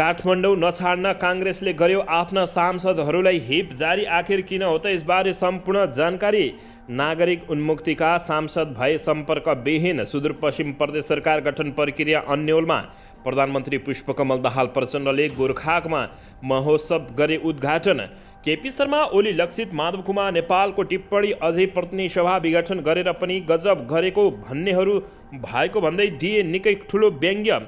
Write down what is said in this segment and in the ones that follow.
काठमाडौँ नछाड्न काङ्ग्रेसले गर्यो आफ्ना सांसदहरूलाई हिप जारी आखिर किन हो त यसबारे सम्पूर्ण जानकारी नागरिक उन्मुक्तिका सांसद भए सम्पर्क सम्पर्कविहीन सुदूरपश्चिम प्रदेश सरकार गठन प्रक्रिया अन्यलमा प्रधानमन्त्री पुष्पकमल दाहाल प्रचण्डले गोर्खाकमा महोत्सव गरे उद्घाटन केपी शर्मा ओली लक्षित माधव कुमार नेपालको टिप्पणी अझै प्रतिनिधि सभा विघटन गरेर पनि गजब गरेको भन्नेहरू भएको भन्दै दिए निकै ठुलो व्यङ्ग्य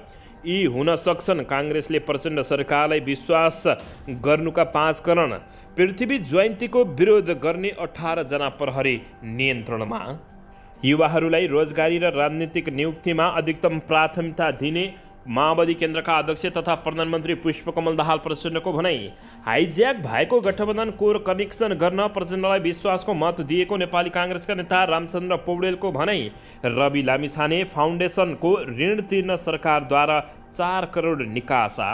यी हुन सक्छन् काङ्ग्रेसले प्रचण्ड सरकारलाई विश्वास गर्नुका पाँच कारण पृथ्वी जयन्तीको विरोध गर्ने अठारजना प्रहरी नियन्त्रणमा युवाहरूलाई रोजगारी र राजनीतिक नियुक्तिमा अधिकतम प्राथमिकता दिने माओवादी केन्द्रका अध्यक्ष तथा प्रधानमन्त्री पुष्पकमल दाहाल प्रचण्डको भनाइ हाइज्याक भएको गठबन्धन कोर कनेक्सन गर्न प्रचण्डलाई विश्वासको मत दिएको नेपाली काङ्ग्रेसका नेता रामचन्द्र पौडेलको भनाइ रवि लामिछाने फाउन्डेसनको ऋण तिर्न सरकारद्वारा चार करोड निकासा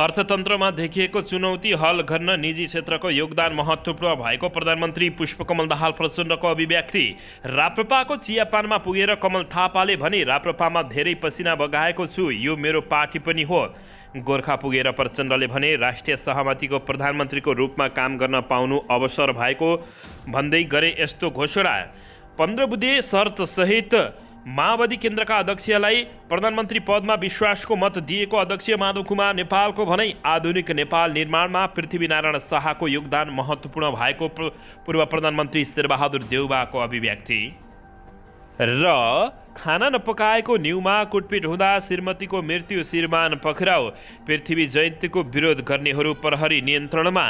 अर्थतन्त्रमा देखिएको चुनौती हल गर्न निजी क्षेत्रको योगदान महत्त्वपूर्ण भएको प्रधानमन्त्री पुष्पकमल दाहाल प्रचण्डको अभिव्यक्ति राप्रपाको चियापानमा पुगेर कमल थापाले भने राप्रपामा धेरै पसिना बगाएको छु यो मेरो पार्टी पनि हो गोर्खा पुगेर प्रचण्डले भने राष्ट्रिय सहमतिको प्रधानमन्त्रीको रूपमा काम गर्न पाउनु अवसर भएको भन्दै गरे यस्तो घोषणा पन्ध्र बुधे शर्तसहित माओवादी केन्द्रका अध्यक्षलाई प्रधानमन्त्री पदमा विश्वासको मत दिएको अध्यक्ष माधव कुमार नेपालको भनाइ आधुनिक नेपाल निर्माणमा पृथ्वीनारायण शाहको योगदान महत्त्वपूर्ण भएको पूर्व प्रधानमन्त्री शेरबहादुर देउबाको अभिव्यक्ति र खाना नपकाएको न्युमा कुटपिट हुँदा श्रीमतीको मृत्यु श्रीमान पखराउ पृथ्वी जयन्तीको विरोध गर्नेहरू प्रहरी नियन्त्रणमा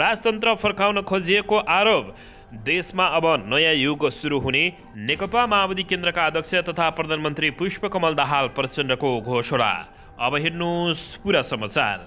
राजतन्त्र फर्काउन खोजिएको आरोप देशमा अब नयाँ युग सुरु हुने नेकपा माओवादी केन्द्रका अध्यक्ष तथा प्रधानमन्त्री पुष्पकमल दाहाल प्रचण्डको घोषणा अब हेर्नुहोस् पुरा समाचार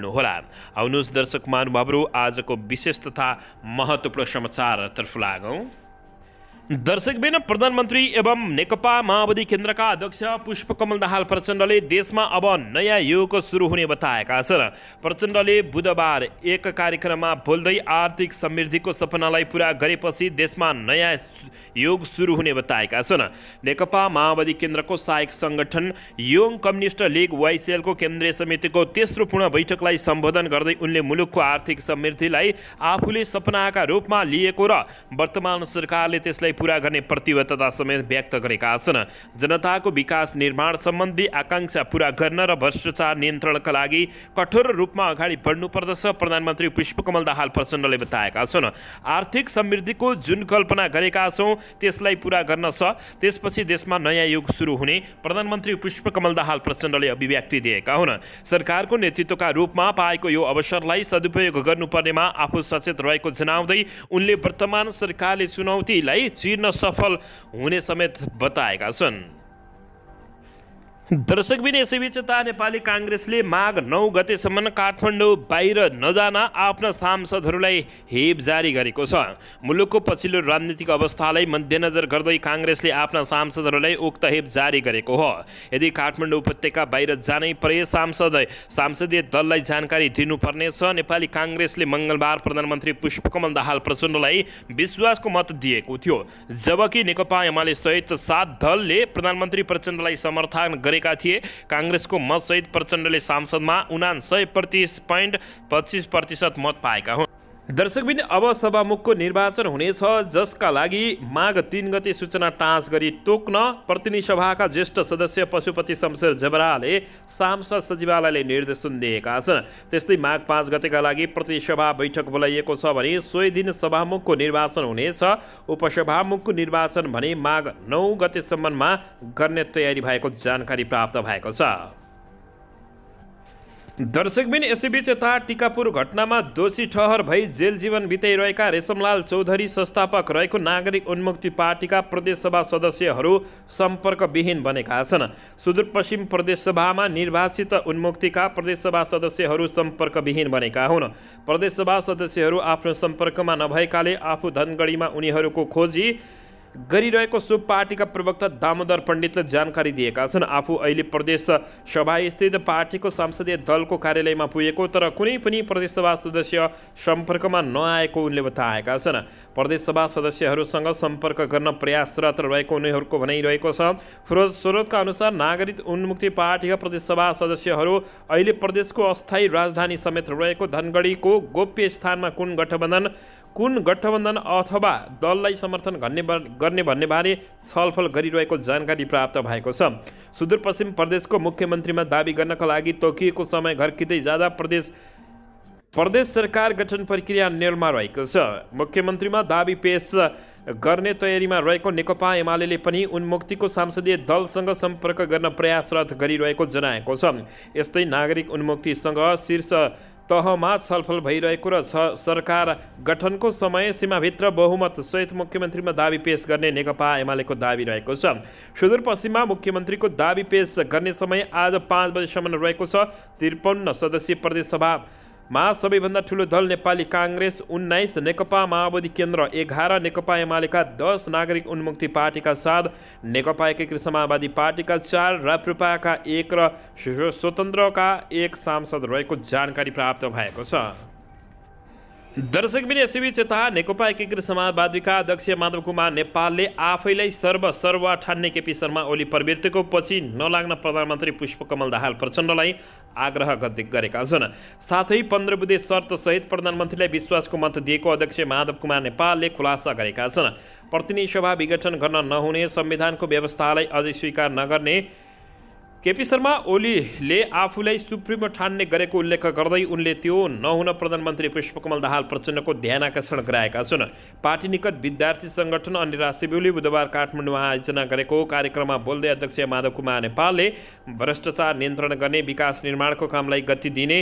जोड्नुहोला आउनुहोस् दर्शक महानुभावहरू आजको विशेष तथा महत्त्वपूर्ण समाचारतर्फ लागौँ दर्शकबिन प्रधानमन्त्री एवं नेकपा माओवादी केन्द्रका अध्यक्ष पुष्पकमल दाहाल प्रचण्डले देशमा अब नयाँ युग सुरु हुने बताएका छन् प्रचण्डले बुधबार एक कार्यक्रममा बोल्दै आर्थिक समृद्धिको सपनालाई पुरा गरेपछि देशमा नयाँ योग सुरु हुने बताएका छन् नेकपा माओवादी केन्द्रको सहायक सङ्गठन योङ कम्युनिस्ट लिग वाइसिएलको केन्द्रीय समितिको तेस्रो पूर्ण बैठकलाई सम्बोधन गर्दै उनले मुलुकको आर्थिक समृद्धिलाई आफूले सपनाका रूपमा लिएको र वर्तमान सरकारले त्यसलाई पुरा गर्ने प्रतिबद्धता समेत व्यक्त गरेका छन् जनताको विकास निर्माण सम्बन्धी आकाङ्क्षा पुरा गर्न र भ्रष्टाचार नियन्त्रणका लागि कठोर रूपमा अगाडि बढ्नुपर्दछ प्रधानमन्त्री पुष्पकमल दाहाल प्रचण्डले बताएका छन् आर्थिक समृद्धिको जुन कल्पना गरेका छौँ त्यसलाई पुरा गर्न छ त्यसपछि देशमा नयाँ युग सुरु हुने प्रधानमन्त्री पुष्पकमल दाहाल प्रचण्डले अभिव्यक्ति दिएका हुन् सरकारको नेतृत्वका रूपमा पाएको यो अवसरलाई सदुपयोग गर्नुपर्नेमा आफू सचेत रहेको जनाउँदै उनले वर्तमान सरकारले चुनौतीलाई चिर्न सफल हुने समेत बताएका छन् दर्शकबिन यसैबीच नेपाली काङ्ग्रेसले माघ नौ गतेसम्म काठमाडौँ बाहिर नजान आफ्ना सांसदहरूलाई हेप जारी गरेको छ मुलुकको पछिल्लो राजनीतिक अवस्थालाई मध्यनजर गर्दै काङ्ग्रेसले आफ्ना सांसदहरूलाई उक्त हेप जारी गरेको हो यदि काठमाडौँ उपत्यका बाहिर जानै परे सांसद सांसदीय दललाई जानकारी दिनुपर्नेछ नेपाली काङ्ग्रेसले मङ्गलबार प्रधानमन्त्री पुष्पकमल दाहाल प्रचण्डलाई विश्वासको मत दिएको थियो जबकि नेकपा एमाले सहित सात दलले प्रधानमन्त्री प्रचण्डलाई समर्थन गरे गरेका थिए काङ्ग्रेसको मतसहित प्रचण्डले सांसदमा उना सय प्रतिस पोइन्ट पच्चिस प्रतिशत मत पाएका हुन् दर्शकबिन अब सभामुखको निर्वाचन हुनेछ जसका लागि माघ तिन गते सूचना टाँस गरी तोक्न प्रतिनिधि सभाका ज्येष्ठ सदस्य पशुपति शमशेर जबराले सांसद सचिवालयले निर्देशन दिएका छन् त्यस्तै माघ पाँच गतेका लागि प्रतिनिधि सभा बैठक बोलाइएको छ भने सोही दिन सभामुखको निर्वाचन हुनेछ उपसभामुखको निर्वाचन भने माघ नौ गतेसम्ममा गर्ने तयारी भएको जानकारी प्राप्त भएको छ दर्शकबिन यसैबीच यता टिकापुर घटनामा दोषी ठहर भई जेल जीवन बिताइरहेका रेशमलाल चौधरी संस्थापक रहेको नागरिक उन्मुक्ति पार्टीका प्रदेशसभा सदस्यहरू सम्पर्कविहीन बनेका छन् सुदूरपश्चिम प्रदेशसभामा निर्वाचित उन्मुक्तिका प्रदेशसभा सदस्यहरू सम्पर्कविहीन बनेका हुन् प्रदेशसभा सदस्यहरू आफ्नो सम्पर्कमा नभएकाले आफू धनगढीमा उनीहरूको खोजी गरिरहेको सो पार्टीका प्रवक्ता दामोदर पण्डितले जानकारी दिएका छन् आफू अहिले प्रदेश सभास्थित पार्टीको संसदीय दलको कार्यालयमा पुगेको तर कुनै पनि प्रदेशसभा सदस्य सम्पर्कमा नआएको उनले बताएका छन् प्रदेशसभा सदस्यहरूसँग सम्पर्क गर्न प्रयासरत रहेको उनीहरूको भनाइरहेको छ फिरोज स्रोतका अनुसार नागरिक उन्मुक्ति पार्टीका प्रदेशसभा सदस्यहरू अहिले प्रदेशको अस्थायी राजधानी समेत रहेको धनगढीको गोप्य स्थानमा कुन गठबन्धन कुन गठबन्धन अथवा दललाई समर्थन गर्ने गर्ने भन्नेबारे छलफल गरिरहेको जानकारी प्राप्त भएको छ सुदूरपश्चिम प्रदेशको मुख्यमन्त्रीमा दावी गर्नका लागि तोकिएको समय घर्किँदै जाँदा प्रदेश प्रदेश सरकार गठन प्रक्रिया निर्माण रहेको छ मुख्यमन्त्रीमा दावी पेस गर्ने तयारीमा रहेको नेकपा एमाले पनि उन्मुक्तिको सांसदीय दलसँग सम्पर्क गर्न प्रयासरत गरिरहेको जनाएको छ यस्तै नागरिक उन्मुक्तिसँग शीर्ष तहमा छलफल भइरहेको र सरकार गठनको समय सीमाभित्र बहुमत सहित मुख्यमन्त्रीमा दावी पेश गर्ने नेकपा एमालेको दावी रहेको छ सुदूरपश्चिममा मुख्यमन्त्रीको दावी पेश गर्ने समय आज पाँच बजेसम्म रहेको छ त्रिपन्न सदस्यीय प्रदेशसभा मा सबैभन्दा ठुलो दल नेपाली काङ्ग्रेस उन्नाइस नेकपा माओवादी केन्द्र एघार नेकपा एमालेका दस नागरिक उन्मुक्ति पार्टीका साथ नेकपा एकीकृत समाजवादी पार्टीका चार राप्रपाका एक र स्वतन्त्रका एक सांसद रहेको जानकारी प्राप्त भएको छ दर्शक पनि यसैबीच यता नेकपा एकीकृत समाजवादीका अध्यक्ष माधव कुमार नेपालले आफैलाई सर्व ठान्ने केपी शर्मा ओली प्रवृत्तिको पछि नलाग्न प्रधानमन्त्री पुष्पकमल दाहाल प्रचण्डलाई आग्रह गरेका छन् साथै पन्ध्र बुधे शर्तसहित प्रधानमन्त्रीलाई विश्वासको मत दिएको अध्यक्ष माधव कुमार नेपालले खुलासा गरेका छन् प्रतिनिधि सभा विघटन गर्न नहुने संविधानको व्यवस्थालाई अझै स्वीकार नगर्ने केपी शर्मा ओलीले आफूलाई सुप्रिमो ठान्ने गरेको उल्लेख गर्दै उनले त्यो नहुन प्रधानमन्त्री पुष्पकमल दाहाल प्रचण्डको ध्यान आकर्षण गराएका छन् पार्टी निकट विद्यार्थी सङ्गठन अनि राष्ट्रिय बुधबार काठमाडौँमा आयोजना गरेको कार्यक्रममा बोल्दै अध्यक्ष माधव कुमार नेपालले भ्रष्टाचार नियन्त्रण गर्ने विकास निर्माणको कामलाई गति दिने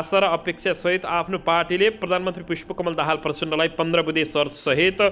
आशा र अपेक्षासहित आफ्नो पार्टीले प्रधानमन्त्री पुष्पकमल दाहाल प्रचण्डलाई पन्ध्र बुधे सर्चसहित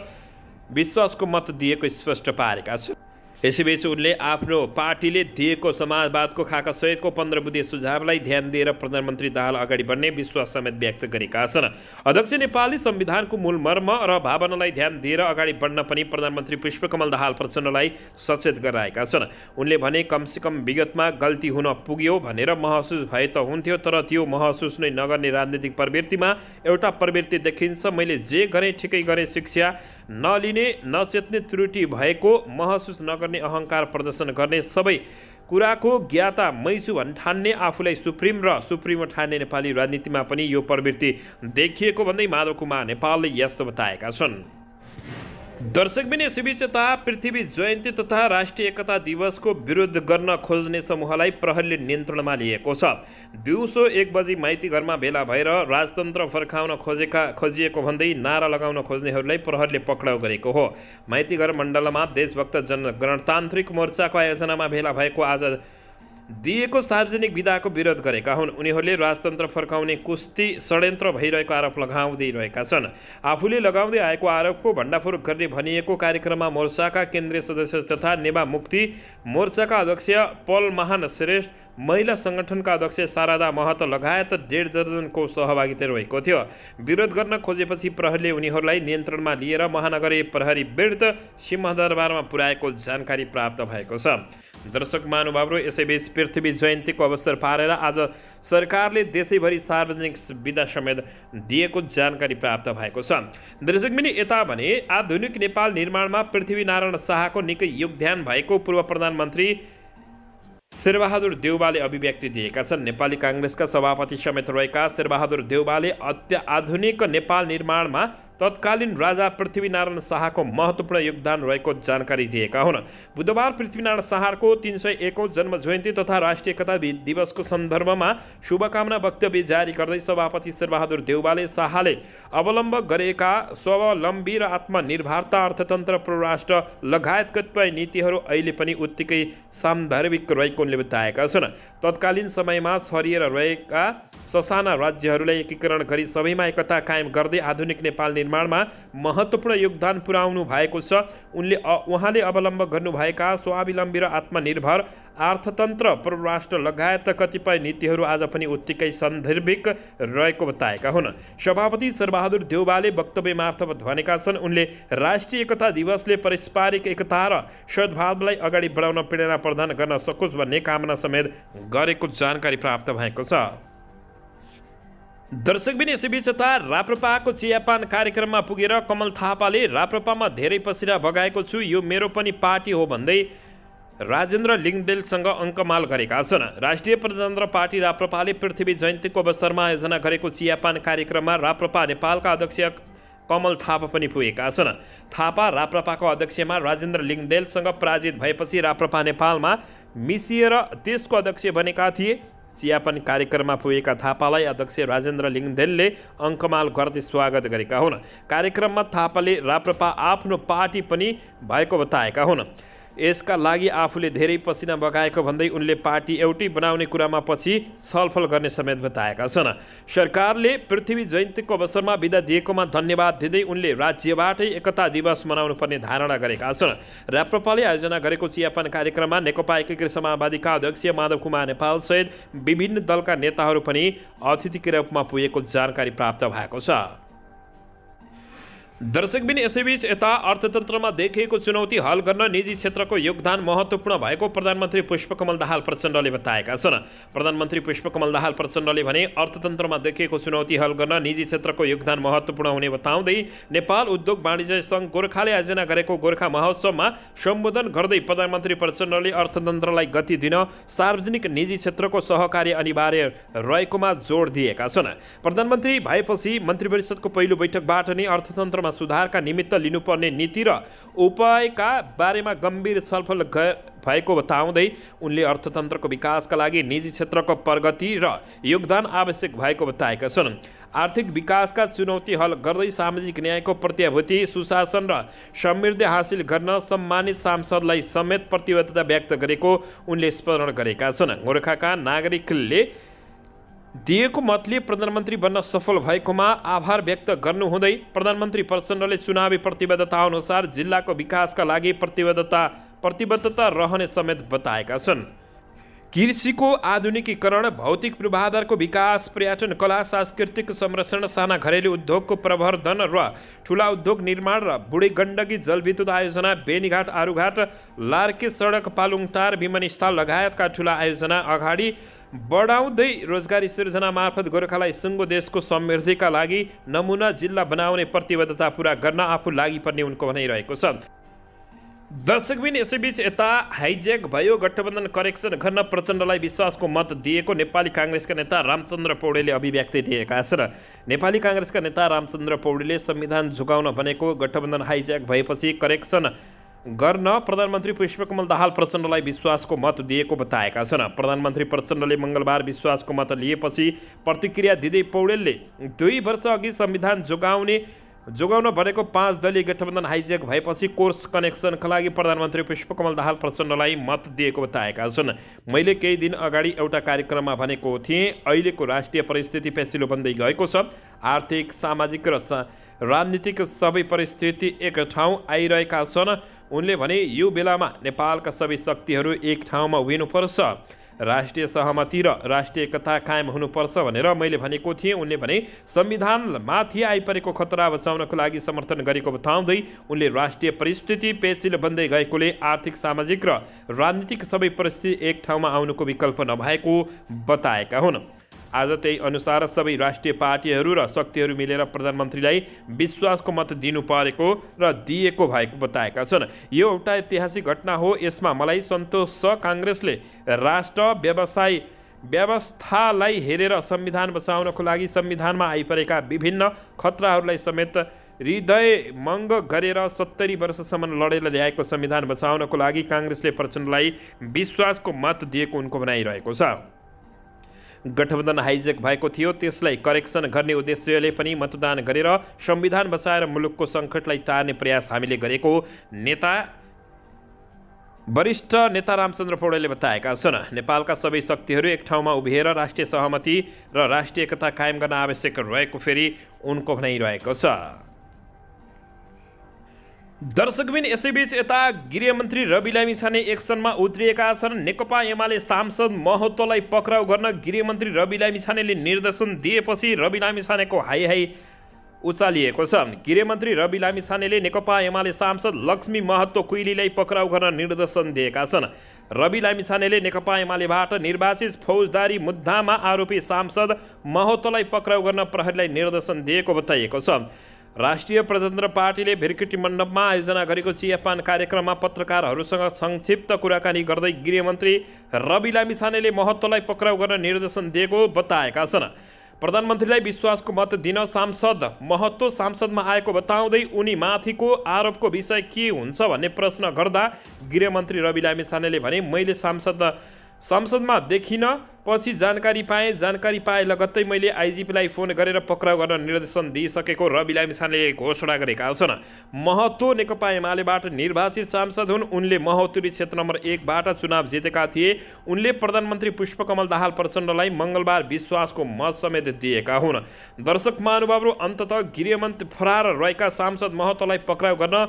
विश्वासको मत दिएको स्पष्ट पारेका छन् यसैबिच उनले आफ्नो पार्टीले दिएको समाजवादको खाका सहितको पन्ध्र बुधे सुझावलाई ध्यान दिएर प्रधानमन्त्री दाहाल अगाडि बढ्ने विश्वास समेत व्यक्त गरेका छन् अध्यक्ष नेपाली संविधानको मूल मर्म र भावनालाई ध्यान दिएर अगाडि बढ्न पनि प्रधानमन्त्री पुष्पकमल दाहाल प्रचण्डलाई सचेत गराएका छन् उनले भने कमसेकम विगतमा गल्ती हुन पुग्यो भनेर महसुस भए त हुन्थ्यो तर त्यो महसुस नै नगर्ने राजनीतिक प्रवृत्तिमा एउटा प्रवृत्ति देखिन्छ मैले जे गरेँ ठिकै गरेँ शिक्षा नलिने नचेत्ने त्रुटि भएको महसुस नगर गर्ने अहङ्कार प्रदर्शन गर्ने सबै कुराको ज्ञाता मै छु भन् ठान्ने आफूलाई सुप्रिम र सुप्रिम ठान्ने नेपाली राजनीतिमा पनि यो प्रवृत्ति देखिएको भन्दै माधव कुमार नेपालले यस्तो बताएका छन् दर्शकबिनी शिविरता पृथ्वी जयन्ती तथा राष्ट्रिय एकता दिवसको विरोध गर्न खोज्ने समूहलाई प्रहरले नियन्त्रणमा लिएको छ दिउँसो एक बजी माइती घरमा भेला भएर राजतन्त्र फर्काउन खोजेका खोजिएको भन्दै नारा लगाउन खोज्नेहरूलाई प्रहरले पक्राउ गरेको हो माइतीघर मण्डलमा देशभक्त जनगणतान्त्रिक मोर्चाको आयोजनामा भेला भएको आज दिएको सार्वजनिक विधाको विरोध गरेका हुन् उनीहरूले राजतन्त्र फर्काउने कुस्ती षड्यन्त्र भइरहेको आरोप लगाउँदै रहेका छन् आफूले लगाउँदै आएको आरोपको भण्डाफोर गर्ने भनिएको कार्यक्रममा मोर्चाका केन्द्रीय सदस्य तथा नेवा मुक्ति मोर्चाका अध्यक्ष पल महान श्रेष्ठ महिला सङ्गठनका अध्यक्ष शारदा महत लगायत डेढ दर्जनको सहभागिता रहेको थियो विरोध गर्न खोजेपछि प्रहरीले उनीहरूलाई नियन्त्रणमा लिएर महानगरी प्रहरी विरुद्ध सिंहदरबारमा पुर्याएको जानकारी प्राप्त भएको छ दर्शक महानुभावहरू यसैबीच पृथ्वी जयन्तीको अवसर पारेर आज सरकारले देशैभरि सार्वजनिक विदा समेत दिएको जानकारी प्राप्त भएको छ दर्शक पनि यता भने आधुनिक नेपाल निर्माणमा पृथ्वीनारायण शाहको निकै योगदान भएको पूर्व प्रधानमन्त्री शेरबहादुर देउबाले अभिव्यक्ति दिएका छन् नेपाली काङ्ग्रेसका सभापति समेत रहेका शेरबहादुर देउबाले अत्याधुनिक नेपाल निर्माणमा तत्कालीन राजा पृथ्वीनारायण शाहको महत्त्वपूर्ण योगदान रहेको जानकारी दिएका हुन् बुधबार पृथ्वीनारायण शाहको तिन सय एकौँ जन्म जयन्ती तथा राष्ट्रिय एकता दिवसको सन्दर्भमा शुभकामना वक्तव्य जारी गर्दै सभापति शेरबहादुर देउबाले शाहले अवलम्ब गरेका स्वावलम्बी र आत्मनिर्भरता अर्थतन्त्र परराष्ट्र लगायत कतिपय नीतिहरू अहिले पनि उत्तिकै सान्दर्भिक रहेको उनले बताएका छन् तत्कालीन समयमा छरिएर रहेका ससाना राज्यहरूलाई एकीकरण गरी सबैमा एकता कायम गर्दै आधुनिक नेपाल निर्माणमा महत्त्वपूर्ण योगदान पुर्याउनु भएको छ उनले उहाँले अवलम्ब गर्नुभएका स्वावलम्बी र आत्मनिर्भर अर्थतन्त्र परराष्ट्र लगायत कतिपय नीतिहरू आज पनि उत्तिकै सन्दर्भिक रहेको बताएका हुन् सभापति शेरबहादुर देउबाले वक्तव्य मार्फत भनेका छन् उनले राष्ट्रिय एकता दिवसले पारस्परिक एकता र सद्भावलाई अगाडि बढाउन प्रेरणा प्रदान गर्न सकोस् भन्ने कामना समेत गरेको जानकारी प्राप्त भएको छ दर्शकबिन यसैबीच यता राप्रपाको चियापान कार्यक्रममा पुगेर कमल थापाले राप्रपामा धेरै पसिना बगाएको छु यो मेरो पनि पार्टी हो भन्दै राजेन्द्र लिङ्गदेलसँग अङ्कमाल गरेका छन् राष्ट्रिय प्रजातन्त्र पार्टी राप्रपाले पृथ्वी जयन्तीको अवसरमा आयोजना गरेको चियापान कार्यक्रममा राप्रपा नेपालका अध्यक्ष कमल थापा पनि पुगेका छन् थापा राप्रपाको अध्यक्षमा राजेन्द्र लिङ्गदेलसँग पराजित भएपछि राप्रपा नेपालमा मिसिएर देशको अध्यक्ष बनेका थिए चियापन कार्यक्रममा पुगेका थापालाई अध्यक्ष राजेन्द्र लिङदेलले अङ्कमाल गर्दै स्वागत गरेका हुन् कार्यक्रममा थापाले राप्रपा आफ्नो पार्टी पनि भएको बताएका हुन् यसका लागि आफूले धेरै पसिना बगाएको भन्दै उनले पार्टी एउटै बनाउने कुरामा पछि छलफल गर्ने समेत बताएका छन् सरकारले पृथ्वी जयन्तीको अवसरमा विदा दिएकोमा धन्यवाद दिँदै उनले राज्यबाटै एकता दिवस मनाउनुपर्ने धारणा गरेका छन् राप्रपाले आयोजना गरेको चियापान कार्यक्रममा नेकपा एकीकृत समाजवादीका अध्यक्ष माधव कुमार नेपाल सहित विभिन्न दलका नेताहरू पनि अतिथिको रूपमा पुगेको जानकारी प्राप्त भएको छ दर्शकबिन यसैबीच यता अर्थतन्त्रमा देखिएको चुनौती हल गर्न निजी क्षेत्रको योगदान महत्त्वपूर्ण भएको प्रधानमन्त्री पुष्पकमल दाहाल प्रचण्डले बताएका छन् प्रधानमन्त्री पुष्पकमल दाहाल प्रचण्डले भने अर्थतन्त्रमा देखिएको चुनौती हल गर्न निजी क्षेत्रको योगदान महत्त्वपूर्ण हुने बताउँदै नेपाल उद्योग वाणिज्य सङ्घ गोर्खाले आयोजना गरेको गोर्खा महोत्सवमा सम्बोधन गर्दै प्रधानमन्त्री प्रचण्डले अर्थतन्त्रलाई गति दिन सार्वजनिक निजी क्षेत्रको सहकार्य अनिवार्य रहेकोमा जोड दिएका छन् प्रधानमन्त्री भएपछि मन्त्री परिषदको पहिलो बैठकबाट नै अर्थतन्त्रमा क्षेत्रमा सुधारका निमित्त लिनुपर्ने नीति र उपायका बारेमा गम्भीर छलफल भएको बताउँदै उनले अर्थतन्त्रको विकासका लागि निजी क्षेत्रको प्रगति र योगदान आवश्यक भएको बताएका छन् आर्थिक विकासका चुनौती हल गर्दै सामाजिक न्यायको प्रत्याभूति सुशासन र समृद्धि हासिल गर्न सम्मानित सांसदलाई समेत प्रतिबद्धता व्यक्त गरेको उनले स्मरण गरेका छन् गोर्खाका नागरिकले दिएको मतले प्रधानमन्त्री बन्न सफल भएकोमा आभार व्यक्त गर्नुहुँदै प्रधानमन्त्री प्रचण्डले चुनावी प्रतिबद्धता अनुसार जिल्लाको विकासका लागि प्रतिबद्धता प्रतिबद्धता रहने समेत बताएका छन् कृषिको आधुनिकीकरण भौतिक पूर्वाधारको विकास पर्यटन कला सांस्कृतिक संरक्षण साना घरेलु उद्योगको प्रवर्धन र ठुला उद्योग निर्माण र बुढी गण्डकी जलविद्युत आयोजना बेनीघाट आरुघाट लार्के सडक पालुङटार विमानस्थल लगायतका ठुला आयोजना अगाडि बढाउँदै रोजगारी सिर्जना मार्फत गोर्खालाई सुङ्गो देशको समृद्धिका लागि नमुना जिल्ला बनाउने प्रतिबद्धता पुरा गर्न आफू लागि पर्ने उनको भनाइरहेको छ दर्शकबिन यसैबीच यता हाइज्याक भयो गठबन्धन करेक्सन गर्न प्रचण्डलाई विश्वासको मत दिएको नेपाली काङ्ग्रेसका नेता रामचन्द्र पौडेले अभिव्यक्ति दिएका छन् नेपाली काङ्ग्रेसका नेता रामचन्द्र पौडेले संविधान झुगाउन भनेको गठबन्धन हाइज्याक भएपछि करेक्सन गर्न प्रधानमन्त्री पुष्पकमल दाहाल प्रचण्डलाई विश्वासको मत दिएको बताएका छन् प्रधानमन्त्री प्रचण्डले मङ्गलबार विश्वासको मत लिएपछि प्रतिक्रिया दिँदै पौडेलले दुई वर्षअघि संविधान जोगाउने जोगाउन भनेको पाँच दलीय गठबन्धन हाइजेक भएपछि कोर्स कनेक्सनका लागि प्रधानमन्त्री पुष्पकमल दाहाल प्रचण्डलाई मत दिएको बताएका छन् मैले केही दिन अगाडि एउटा कार्यक्रममा भनेको थिएँ अहिलेको राष्ट्रिय परिस्थिति पेसिलो बन्दै गएको छ आर्थिक सामाजिक र सा राजनीतिक सबै परिस्थिति एक ठाउँ आइरहेका छन् उनले भने यो बेलामा नेपालका सबै शक्तिहरू एक ठाउँमा हुनुपर्छ राष्ट्रिय सहमति र राष्ट्रिय एकता कायम हुनुपर्छ भनेर मैले भनेको थिएँ उनले भने संविधानमाथि आइपरेको खतरा बचाउनको लागि समर्थन गरेको बताउँदै उनले राष्ट्रिय परिस्थिति पेचिलो बन्दै गएकोले आर्थिक सामाजिक र राजनीतिक सबै परिस्थिति एक ठाउँमा आउनुको विकल्प नभएको बताएका हुन् आज त्यही अनुसार सबै राष्ट्रिय पार्टीहरू र शक्तिहरू मिलेर प्रधानमन्त्रीलाई विश्वासको मत दिनु परेको र दिएको भएको बताएका छन् यो एउटा ऐतिहासिक घटना हो यसमा मलाई सन्तोष छ काङ्ग्रेसले राष्ट्र व्यवसाय व्यवस्थालाई हेरेर संविधान बचाउनको लागि संविधानमा आइपरेका विभिन्न खतराहरूलाई समेत हृदय हृदयमङ्ग गरेर सत्तरी वर्षसम्म लडेर ल्याएको संविधान बचाउनको लागि काङ्ग्रेसले प्रचण्डलाई विश्वासको मत दिएको उनको भनाइरहेको छ गठबन्धन हाइजेक भएको थियो त्यसलाई करेक्सन गर्ने उद्देश्यले पनि मतदान गरेर संविधान बचाएर मुलुकको सङ्कटलाई टार्ने प्रयास हामीले गरेको नेता वरिष्ठ नेता रामचन्द्र पौडेलले बताएका छन् नेपालका सबै शक्तिहरू एक ठाउँमा उभिएर राष्ट्रिय सहमति र राष्ट्रिय एकता कायम गर्न आवश्यक रहेको फेरि उनको भनाइ रहेको छ दर्शकबिन यसैबीच यता गृहमन्त्री रवि लामिछाने छाने एक्सनमा उत्रिएका छन् नेकपा एमाले सांसद महत्त्वलाई पक्राउ गर्न गृहमन्त्री रवि लामिछानेले निर्देशन दिएपछि रवि लामिछानेको हाई हाई उचालिएको छ गृहमन्त्री रवि लामिछानेले नेकपा एमाले सांसद लक्ष्मी महत्त्व कुइलीलाई पक्राउ गर्न निर्देशन दिएका छन् रवि लामिछानेले छानेले नेकपा एमालेबाट निर्वाचित फौजदारी मुद्दामा आरोपी सांसद महतोलाई पक्राउ गर्न प्रहरीलाई निर्देशन दिएको बताइएको छ राष्ट्रिय प्रजातन्त्र पार्टीले भेरकुटी मण्डपमा आयोजना गरेको चियापान कार्यक्रममा पत्रकारहरूसँग संक्षिप्त कुराकानी गर्दै गृहमन्त्री रवि लामिछानेले महत्त्वलाई पक्राउ गर्न निर्देशन दिएको बताएका छन् प्रधानमन्त्रीलाई विश्वासको मत दिन सांसद महत्त्व सांसदमा आएको बताउँदै उनी माथिको आरोपको विषय के हुन्छ भन्ने प्रश्न गर्दा गृहमन्त्री रवि लामिछानेले भने मैले सांसद संसदमा देखिन पछि जानकारी पाएँ जानकारी पाए लगत्तै मैले आइजिपीलाई फोन गरेर पक्राउ गर्न निर्देशन दिइसकेको रवि लामिछानेले घोषणा गरेका छन् महत्त्व नेकपा एमालेबाट निर्वाचित सांसद हुन् उनले महोत्तरी क्षेत्र नम्बर एकबाट चुनाव जितेका थिए उनले प्रधानमन्त्री पुष्पकमल दाहाल प्रचण्डलाई मङ्गलबार विश्वासको मत समेत दिएका हुन् दर्शक महानुभावहरू अन्तत गृहमन्त्री फरार रहेका सांसद महत्वलाई पक्राउ गर्न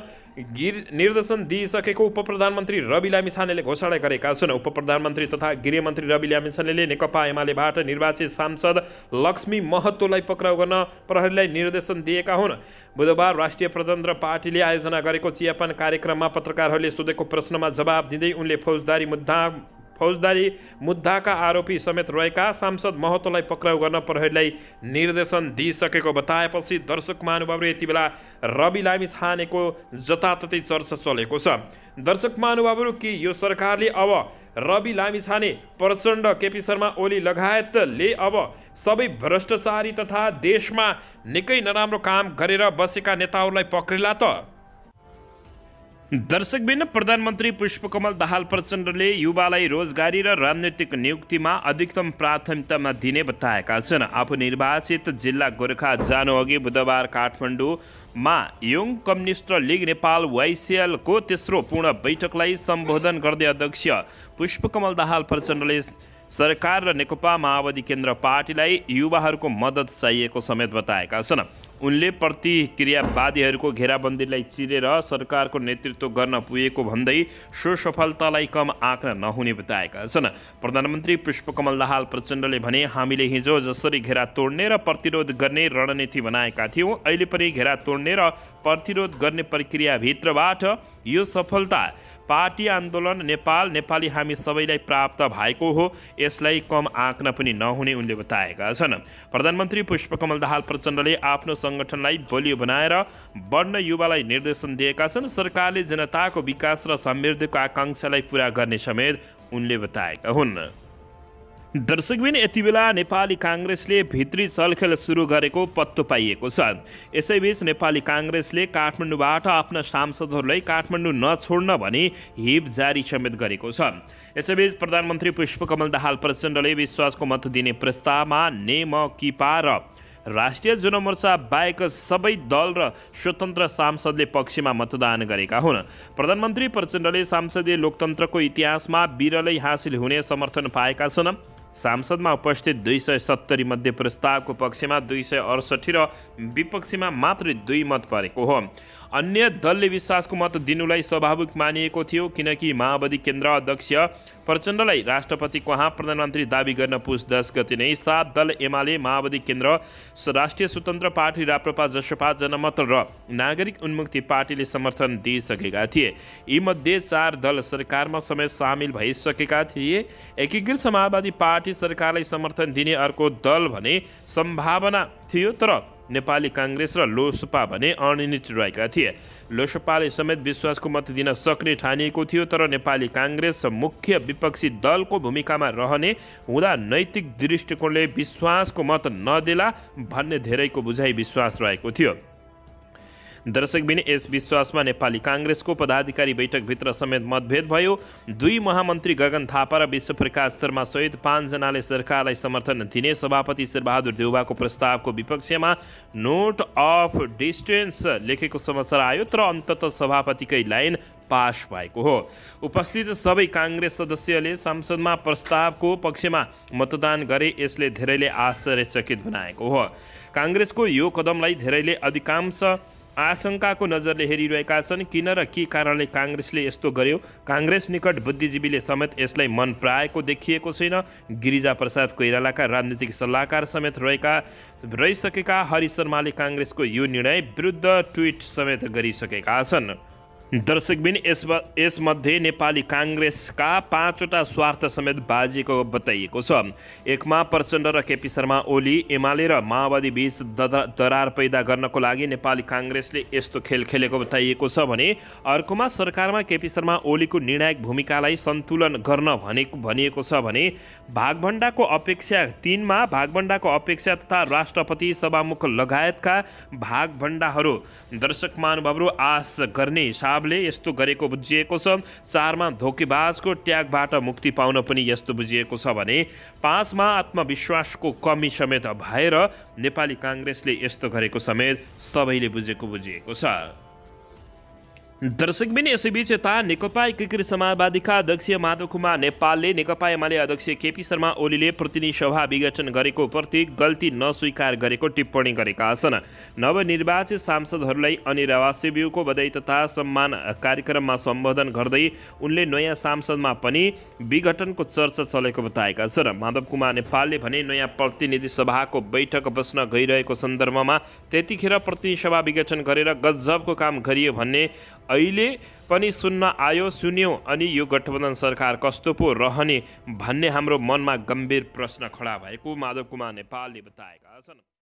गिर निर्देशन दिइसकेको उप प्रधानमन्त्री रवि लामिछानेले घोषणा गरेका छन् उप प्रधानमन्त्री तथा गृहमन्त्री रवि लामिछानेले नेकपा एमालेबाट निर्वाचित सांसद लक्ष्मी महतोलाई पक्राउ गर्न प्रहरीलाई निर्देशन दिएका हुन् बुधबार राष्ट्रिय प्रजन्त्र पार्टीले आयोजना गरेको चियापान कार्यक्रममा पत्रकारहरूले सोधेको प्रश्नमा जवाब दिँदै उनले फौजदारी मुद्दा फौजदारी मुद्दाका आरोपी समेत रहेका सांसद महतोलाई पक्राउ गर्न प्रहरीलाई निर्देशन दिइसकेको बताएपछि दर्शक महानुभावले यति बेला रवि लामी छानेको जताततै चर्चा चलेको छ दर्शक महानुभावहरू कि यो सरकारले अब रवि लामिछाने प्रचण्ड केपी शर्मा ओली लगायतले अब सबै भ्रष्टाचारी तथा देशमा निकै नराम्रो काम गरेर बसेका नेताहरूलाई पक्रेला त दर्शकबिन प्रधानमन्त्री पुष्पकमल दाहाल प्रचण्डले युवालाई रोजगारी र राजनैतिक नियुक्तिमा अधिकतम प्राथमिकतामा दिने बताएका छन् आफू निर्वाचित जिल्ला गोर्खा जानुअघि बुधबार काठमाडौँमा युङ कम्युनिस्ट लिग नेपाल वाइसिएलको तेस्रो पूर्ण बैठकलाई सम्बोधन गर्दै अध्यक्ष पुष्पकमल दाहाल प्रचण्डले सरकार र नेकपा माओवादी केन्द्र पार्टीलाई युवाहरूको मद्दत चाहिएको समेत बताएका छन् उनले प्रतिक्रियावादीहरूको घेराबन्दीलाई चिरेर सरकारको नेतृत्व गर्न पुगेको भन्दै सो सफलतालाई कम आँक्न नहुने बताएका छन् प्रधानमन्त्री पुष्पकमल दाहाल प्रचण्डले भने हामीले हिजो जसरी घेरा तोड्ने र प्रतिरोध गर्ने रणनीति बनाएका थियौँ अहिले पनि घेरा तोड्ने र प्रतिरोध गर्ने प्रक्रियाभित्रबाट यो सफलता पार्टी आन्दोलन नेपाल नेपाली हामी सबैलाई प्राप्त भएको हो यसलाई कम आँक्न पनि नहुने उनले बताएका छन् प्रधानमन्त्री पुष्पकमल दाहाल प्रचण्डले आफ्नो सङ्गठनलाई बलियो बनाएर बढ्न युवालाई निर्देशन दिएका छन् सरकारले जनताको विकास र समृद्धिको आकाङ्क्षालाई पुरा गर्ने समेत उनले बताएका हुन् दर्शकबिन यति बेला नेपाली काङ्ग्रेसले भित्री चलखेल सुरु गरेको पत्तो पाइएको छ यसैबीच नेपाली काङ्ग्रेसले काठमाडौँबाट आफ्ना सांसदहरूलाई काठमाडौँ नछोड्न भनी हिप जारी समेत गरेको छ यसैबीच प्रधानमन्त्री पुष्पकमल दाहाल प्रचण्डले विश्वासको मत दिने प्रस्तावमा नेम किपा र राष्ट्रिय जनमोर्चा बाहेक सबै दल र स्वतन्त्र सांसदले पक्षमा मतदान गरेका हुन् प्रधानमन्त्री प्रचण्डले सांसदीय लोकतन्त्रको इतिहासमा बिरलै हासिल हुने समर्थन पाएका छन् सांसदमा उपस्थित दुई सय सत्तरी मध्ये प्रस्तावको पक्षमा दुई सय अडसठी र विपक्षमा मात्रै दुई मत परेको हो अन्य दलले विश्वासको मत दिनुलाई स्वाभाविक मानिएको थियो किनकि माओवादी केन्द्र अध्यक्ष प्रचण्डलाई राष्ट्रपतिको हाँ प्रधानमन्त्री दावी गर्न पुस दस गति नै सात दल एमाले माओवादी केन्द्र राष्ट्रिय स्वतन्त्र पार्टी राप्रपा जसपा जनमत र नागरिक उन्मुक्ति पार्टीले समर्थन दिइसकेका थिए यीमध्ये चार दल सरकारमा समेत सामेल भइसकेका थिए एकीकृत समाजवादी पार्टी सरकारलाई समर्थन दिने अर्को दल भने सम्भावना थियो तर नेपाली काङ्ग्रेस र लोसपा भने अनिर्णित रहेका थिए लोसपाले समेत विश्वासको मत दिन सक्ने ठानिएको थियो तर नेपाली काङ्ग्रेस मुख्य विपक्षी दलको भूमिकामा रहने हुँदा नैतिक दृष्टिकोणले विश्वासको मत नदेला भन्ने धेरैको बुझाइ विश्वास रहेको थियो दर्शकबिन यस विश्वासमा नेपाली काङ्ग्रेसको पदाधिकारी बैठकभित्र समेत मतभेद भयो दुई महामन्त्री गगन थापा र विश्वप्रकाश शर्मा सहित पाँचजनाले सरकारलाई समर्थन दिने सभापति शेरबहादुर देउवाको प्रस्तावको विपक्षमा नोट अफ डिस्टेन्स लेखेको समाचार आयो तर अन्तत सभापतिकै लाइन पास भएको हो उपस्थित सबै काङ्ग्रेस सदस्यले संसदमा प्रस्तावको पक्षमा मतदान गरे यसले धेरैले आश्चर्यचकित बनाएको हो काङ्ग्रेसको यो कदमलाई धेरैले अधिकांश आशंकाको नजरले हेरिरहेका छन् किन र के कारणले काङ्ग्रेसले यस्तो गर्यो काङ्ग्रेस निकट बुद्धिजीवीले समेत यसलाई मन पराएको देखिएको छैन गिरिजा प्रसाद कोइरालाका राजनीतिक सल्लाहकार समेत रहेका रहिसकेका हरि शर्माले काङ्ग्रेसको यो निर्णय विरुद्ध ट्विट समेत गरिसकेका छन् दर्शकबिन यस यसमध्ये नेपाली काङ्ग्रेसका पाँचवटा स्वार्थ समेत बाजिएको बताइएको छ एकमा प्रचण्ड र केपी शर्मा ओली एमाले र माओवादी बीच दरार पैदा गर्नको लागि नेपाली काङ्ग्रेसले यस्तो खेल खेलेको बताइएको छ भने अर्कोमा सरकारमा केपी शर्मा ओलीको निर्णायक भूमिकालाई सन्तुलन गर्न भनेको भनिएको छ भने भागभण्डाको अपेक्षा तिनमा भागभण्डाको अपेक्षा तथा राष्ट्रपति सभामुख लगायतका भागभण्डाहरू दर्शक महानुभावहरू आश गर्ने सा हिसाबले यस्तो गरेको बुझिएको छ चारमा धोकेबाजको ट्यागबाट मुक्ति पाउन पनि यस्तो बुझिएको छ भने पाँचमा आत्मविश्वासको कमी समेत भएर नेपाली काङ्ग्रेसले यस्तो गरेको समेत सबैले बुझेको बुझिएको छ दर्शकबिन यसैबीच यता नेकपा एकीकृत समाजवादीका अध्यक्ष माधव कुमार नेपालले नेकपा एमाले अध्यक्ष केपी शर्मा ओलीले प्रतिनिधि सभा विघटन गरेको प्रति गल्ती नस्वीकार गरेको टिप्पणी गरेका छन् नवनिर्वाचित सांसदहरूलाई अनि बिउको बधाई तथा सम्मान कार्यक्रममा सम्बोधन गर्दै उनले नयाँ सांसदमा पनि विघटनको चर्चा चलेको बताएका छन् माधव कुमार नेपालले भने नयाँ प्रतिनिधि सभाको बैठक बस्न गइरहेको सन्दर्भमा त्यतिखेर प्रतिनिधि सभा विघटन गरेर गजबको काम गरियो भन्ने अहिले पनि सुन्न आयो सुन्यौँ अनि यो गठबन्धन सरकार कस्तो पो रहने भन्ने हाम्रो मनमा गम्भीर प्रश्न खडा भएको माधव कुमार नेपालले बताएका छन्